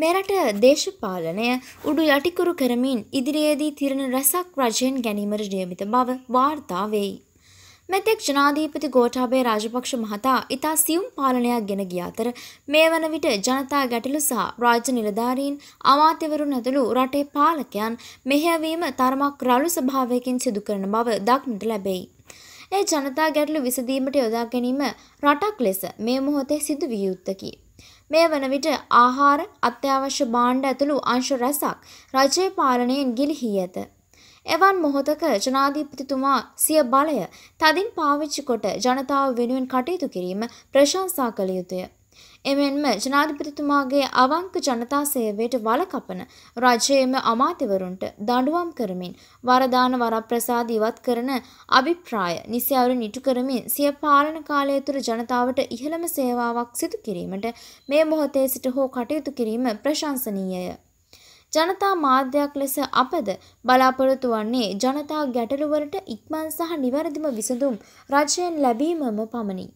මෙරට දේශපාලනය උඩු යටිකුරු කරමින් ඉදිරියේදී තිරණ රැසක් රජයෙන් ගැනීමට නියමිත බව වාර්තා වෙයි. මෙතෙක් ජනාධීපති ගෝඨාභය රාජපක්ෂ මහතා ඉතා සියුම් පාලනයක් ගෙන ගිය අතර මේ වන විට ජනතා ගැටලු සහ රාජ්‍ය නිලධාරීන් අමාත්‍යවරුන් ඇතුළු රටේ පාලකයන් මෙහෙයවීම තරමක් රළු ස්වභාවයකින් සිදු කරන බව දක්නට ලැබෙයි. ඒ ජනතා ගැටලු විසඳීමට යොදා ගැනීම රටක් ලෙස මේ මොහොතේ සිදු විය යුත්තකි. මේ වන විට ආහාර අත්‍යවශ්‍ය භාණ්ඩ ඇතුළු අංශ රැසක් රජයේ පාලනයෙන් ගිලිහී ඇත. එවන් මොහොතක ජනාධිපතිතුමා සිය බලය තදින් පාවිච්චි කොට ජනතාව වෙනුවෙන් කටයුතු කිරීම ප්‍රශංසා කළ යුතුය. එමෙන්ම ජනාධිපතිතුමාගේ අවංක ජනතා සේවයට වළකපන රජයේම අමාත්‍යවරුන්ට දඬුවම් කරමින් වරදාන වරප්‍රසාද ඉවත් කරන අභිප්‍රාය නිසියවරු නිටු කරමින් සිය පාලන කාලය තුළ ජනතාවට ඉහළම සේවාවක් සිදු කිරීමට මේ මොහොතේ සිට හෝ කටයුතු කිරීම ප්‍රශංසනීයය. ජනතා මාධ්‍යයක් ලෙස අපද බලාපොරොත්තු වන්නේ ජනතා ගැටලුවලට ඉක්මන් සහ නිවැරදිම විසඳුම් රජයෙන් ලැබීමම පමණි.